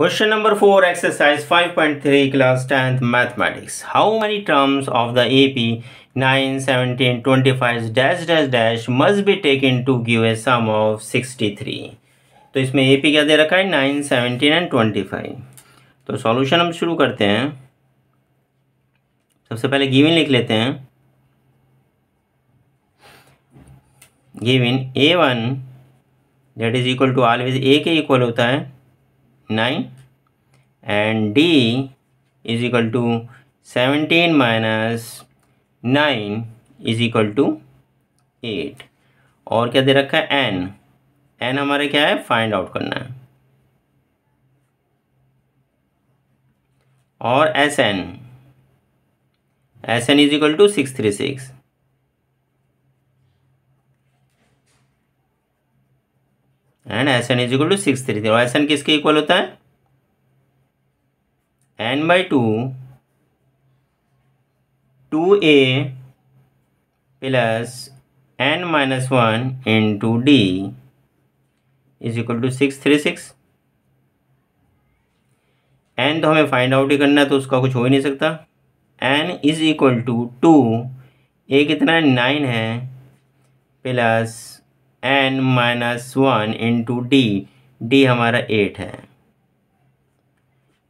question number four exercise 5.3 class tenth mathematics how many terms of the AP 9, 17, 25 dash dash dash must be taken to give a sum of 63 तो इसमें AP क्या दे रखा है 9, 17 and 25 तो solution हम शुरू करते हैं सबसे पहले गिविन लिख लेते हैं given a one that is equal to always a के इक्वल होता है 9 and D is equal to 17 minus 9 is equal to eight और क्या दे रखा है एन एन हमारे क्या है फाइंड आउट करना है और S N S N is equal to six three six and S N is equal to six three three और एस एन किसके इक्वल होता है N by two two A plus N minus one into D is equal to six three six N तो हमें find out ही करना है तो उसका कुछ हो ही नहीं सकता N is equal to two A कितना नाइन है plus N minus one into D D हमारा एट है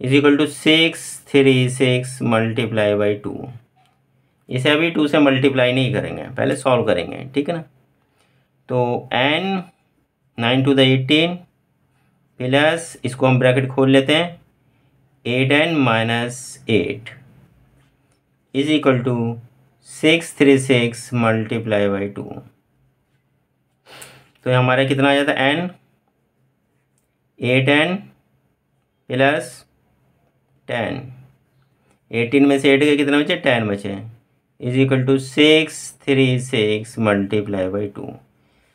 is equal to six three six multiply by two इसे अभी टू से मल्टीप्लाई नहीं करेंगे पहले सॉल्व करेंगे ठीक है ना तो एन नाइन टू द एटीन प्लस इसको हम ब्रैकेट खोल लेते हैं eight N minus eight is equal to six three six multiply by two तो हमारा कितना आ जाता है N eight N plus ten eighteen में से एट के कितना बचे टेन बचे is equal to six three six multiply by two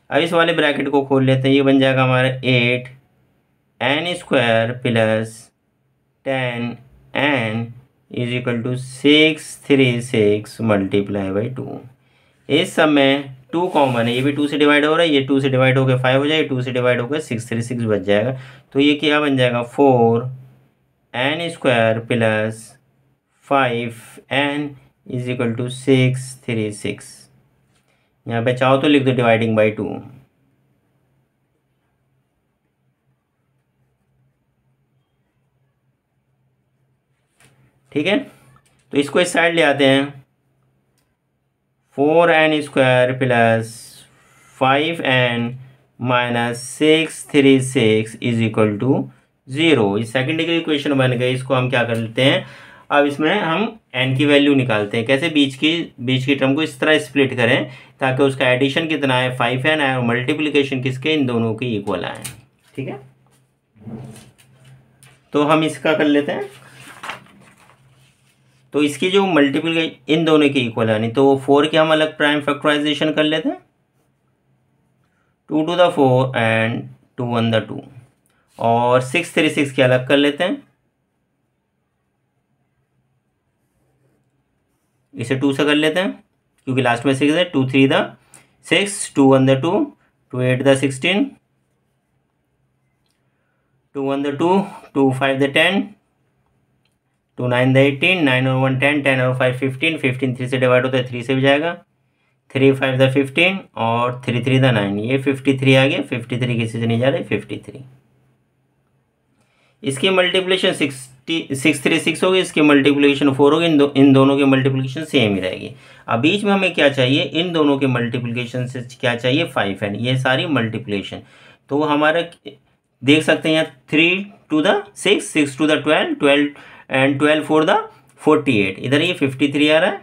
अब इस वाले ब्रैकेट को खोल लेते हैं ये बन जाएगा हमारा eight N square plus ten N is equal to six three six multiply by two इस समय टू कॉमन है ये भी टू से डिवाइड हो रहा है ये टू से डिवाइड होकर फाइव हो जाएगा टू से डिवाइड होकर सिक्स थ्री सिक्स बच जाएगा तो ये क्या बन जाएगा four N square plus five N is equal to six three six यहाँ पे चाहो तो लिख दो डिवाइडिंग बाई टू ठीक है तो इसको इस साइड ले आते हैं four N square plus five N minus six three six is equal to zero second degree equation बन गई इसको हम क्या कर लेते हैं अब इसमें हम एन की वैल्यू निकालते हैं कैसे बीच की बीच की टर्म को इस तरह स्प्लिट करें ताकि उसका एडिशन कितना है फाइव एन आए और मल्टीप्लीकेशन किसके इन दोनों के इक्वल आए ठीक है तो हम इसका कर लेते हैं तो इसकी जो मल्टीपल इन दोनों के इक्वल है नहीं तो फोर के हम अलग प्राइम फैक्टराइजेशन कर लेते हैं टू टू द फोर एंड टू वन द टू और सिक्स थ्री सिक्स के अलग कर लेते हैं इसे टू से कर लेते हैं क्योंकि लास्ट में सिक्स है टू थ्री द सिक्स टू वन द टू टू एट द सिक्सटीन टू वन द टू टू फाइव द टेन टू नाइन द एटीन नाइन और वन टेन टेन और फाइव फिफ्टीन फिफ्टीन थ्री से डिवाइड होता है थ्री से भी जाएगा थ्री फाइव द फिफ्टीन और थ्री थ्री द नाइन ये फिफ्टी थ्री आ गया फिफ्टी थ्री किसी से नहीं जा रहे फिफ्टी थ्री इसकी multiplication sixty six three six होगी इसकी मल्टीप्लिकेशन फोर होगी इन दो इन दोनों की मल्टीप्लिकेशन सेम ही रहेगी अब बीच में हमें क्या चाहिए इन दोनों के मल्टीप्लिकेशन से क्या चाहिए फाइव एन ये सारी मल्टीप्लिकेशन तो हमारा देख सकते हैं यहाँ थ्री टू द सिक्स सिक्स टू द twelve twelve and twelve four द फोर्टी एट इधर ये फिफ्टी थ्री आ रहा है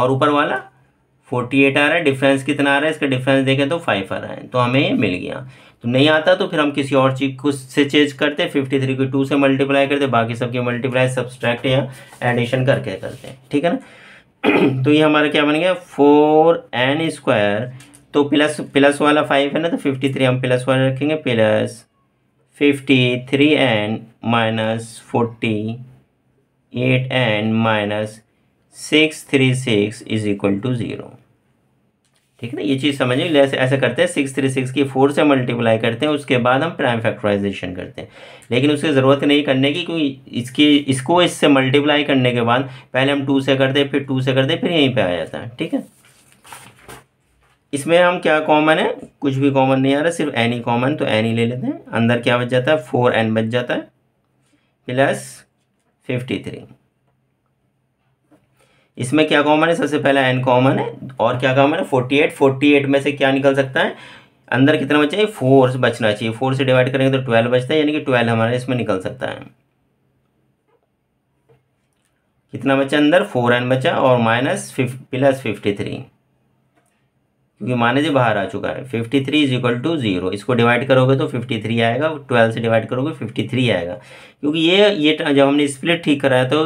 और ऊपर वाला फोर्टी एट आ रहा है डिफरेंस कितना आ रहा है इसका डिफरेंस देखें तो फाइव आ रहा है तो हमें ये मिल गया तो नहीं आता तो फिर हम किसी और चीज को से चेंज करते फिफ्टी थ्री को टू से मल्टीप्लाई करते बाकी सबके मल्टीप्लाई सब्सट्रैक्ट या एडिशन करके करते हैं ठीक है ना तो ये हमारा क्या बन गया फोर एन स्क्वायर तो प्लस प्लस वाला फाइव है ना तो फिफ्टी थ्री हम प्लस वाला रखेंगे plus fifty three and minus forty eight and minus six three six is equal to zero ठीक है ना ये चीज़ समझिए जैसे ऐसा करते हैं सिक्स थ्री सिक्स की फोर से मल्टीप्लाई करते हैं उसके बाद हम प्राइम फैक्टराइजेशन करते हैं लेकिन उसकी ज़रूरत नहीं करने की क्योंकि इसकी इसको इससे मल्टीप्लाई करने के बाद पहले हम टू से करते फिर टू से करते फिर यहीं पे आ जाता है ठीक है इसमें हम क्या कॉमन है कुछ भी कॉमन नहीं आ रहा सिर्फ एन ही कॉमन तो एन ही ले लेते हैं अंदर क्या बच जाता है फोर एन बच जाता है प्लस फिफ्टी थ्री इसमें क्या कॉमन है सबसे पहला एन कॉमन है और क्या कॉमन है फोर्टी एट फोर्टी एट में से क्या निकल सकता है अंदर कितना बचा है फोर बचना चाहिए फोर से डिवाइड करेंगे तो ट्वेल्व बचता है यानी कि ट्वेल्व हमारा इसमें निकल सकता है कितना बचा अंदर फोर एन बचा और माइनस फिफ प्लस फिफ्टी थ्री क्योंकि मान लीजिए बाहर आ चुका है fifty three is equal to zero इसको डिवाइड करोगे तो फिफ्टी थ्री आएगा ट्वेल्व से डिवाइड करोगे फिफ्टी थ्री आएगा क्योंकि ये ये जब हमने स्प्लिट ठीक कराया तो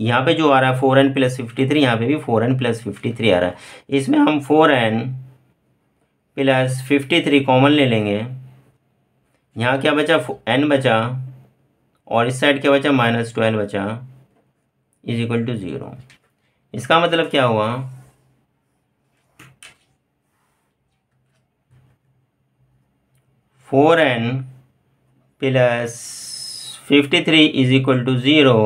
यहाँ पे जो आ रहा है four n plus fifty three यहाँ पे भी four n plus fifty three आ रहा है इसमें हम four n plus fifty three common ले लेंगे यहाँ क्या बचा एन बचा और इस साइड क्या बचा माइनस ट्वेल्व बचा इज इक्वल टू ज़ीरो इसका मतलब क्या हुआ four n plus fifty three is equal to zero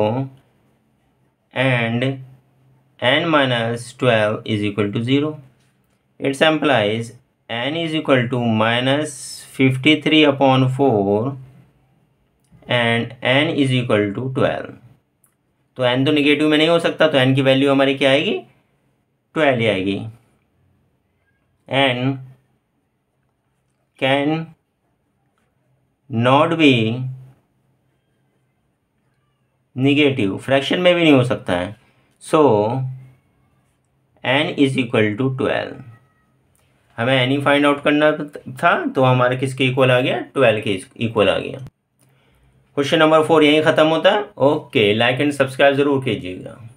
and n minus twelve is equal to zero it's implies n is equal to minus fifty three upon four and n is equal to twelve तो n तो negative में नहीं हो सकता तो N की value हमारी क्या आएगी ट्वेल्व आएगी n can not be negative fraction में भी नहीं हो सकता है so n is equal to twelve हमें एन ही फाइंड आउट करना था तो हमारा किसके इक्वल आ गया ट्वेल्व के इक्वल आ गया क्वेश्चन नंबर फोर यहीं ख़त्म होता है ओके लाइक एंड सब्सक्राइब ज़रूर कीजिएगा